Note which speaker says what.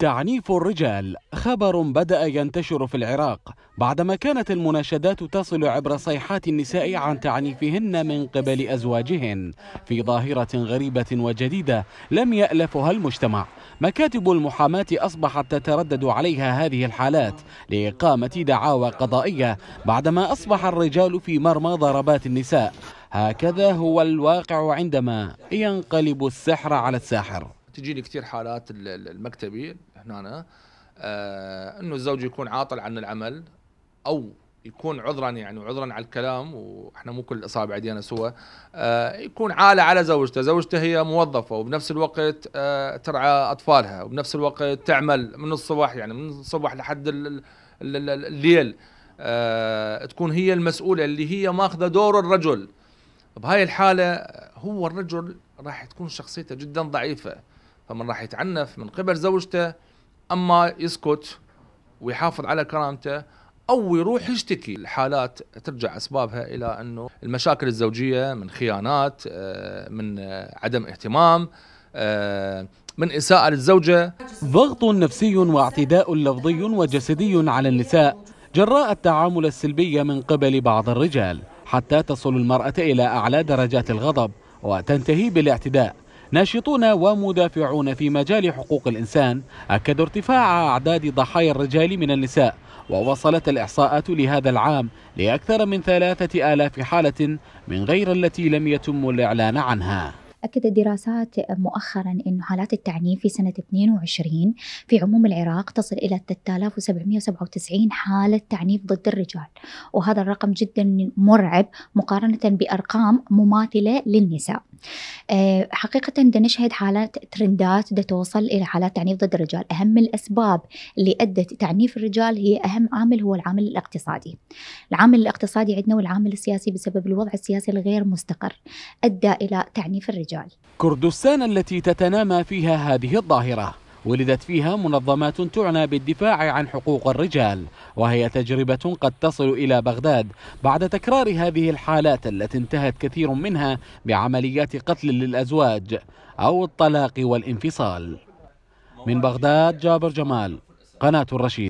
Speaker 1: تعنيف الرجال خبر بدأ ينتشر في العراق بعدما كانت المناشدات تصل عبر صيحات النساء عن تعنيفهن من قبل أزواجهن في ظاهرة غريبة وجديدة لم يألفها المجتمع مكاتب المحاماة أصبحت تتردد عليها هذه الحالات لإقامة دعاوى قضائية بعدما أصبح الرجال في مرمى ضربات النساء هكذا هو الواقع عندما ينقلب السحر على الساحر
Speaker 2: تجيني كثير حالات المكتبي هنا آه انه الزوج يكون عاطل عن العمل او يكون عذرا يعني عذرا على الكلام واحنا مو كل الاصابع ايدينا سوا آه يكون عالة على زوجته، زوجته هي موظفه وبنفس الوقت آه ترعى اطفالها وبنفس الوقت تعمل من الصبح يعني من الصبح لحد الليل آه تكون هي المسؤوله اللي هي ماخذه دور الرجل. بهاي الحاله هو الرجل راح تكون شخصيته جدا ضعيفه. فمن راح يتعنف من قبل زوجته اما يسكت ويحافظ على كرامته او يروح يشتكي الحالات ترجع اسبابها الى انه المشاكل الزوجيه من خيانات آه، من عدم اهتمام آه، من اساءه للزوجه ضغط نفسي واعتداء لفظي وجسدي على النساء جراء
Speaker 1: التعامل السلبي من قبل بعض الرجال حتى تصل المراه الى اعلى درجات الغضب وتنتهي بالاعتداء ناشطون ومدافعون في مجال حقوق الإنسان أكدوا ارتفاع أعداد ضحايا الرجال من النساء ووصلت الإحصاءات لهذا العام لأكثر من ثلاثة آلاف حالة من غير التي لم يتم الإعلان عنها
Speaker 3: أكدت الدراسات مؤخرا أن حالات التعنيف في سنة 22 في عموم العراق تصل إلى 3797 حالة تعنيف ضد الرجال وهذا الرقم جدا مرعب مقارنة بأرقام مماثلة للنساء آه، حقيقة دا نشهد حالات ترندات دا توصل إلى حالات تعنيف ضد الرجال أهم الأسباب اللي أدت تعنيف الرجال هي أهم عامل هو العامل الاقتصادي العامل الاقتصادي عندنا والعامل السياسي بسبب الوضع السياسي الغير مستقر أدى إلى تعنيف الرجال
Speaker 1: كردستان التي تتنامى فيها هذه الظاهرة ولدت فيها منظمات تعنى بالدفاع عن حقوق الرجال وهي تجربة قد تصل إلى بغداد بعد تكرار هذه الحالات التي انتهت كثير منها بعمليات قتل للأزواج أو الطلاق والانفصال من بغداد جابر جمال قناة الرشيد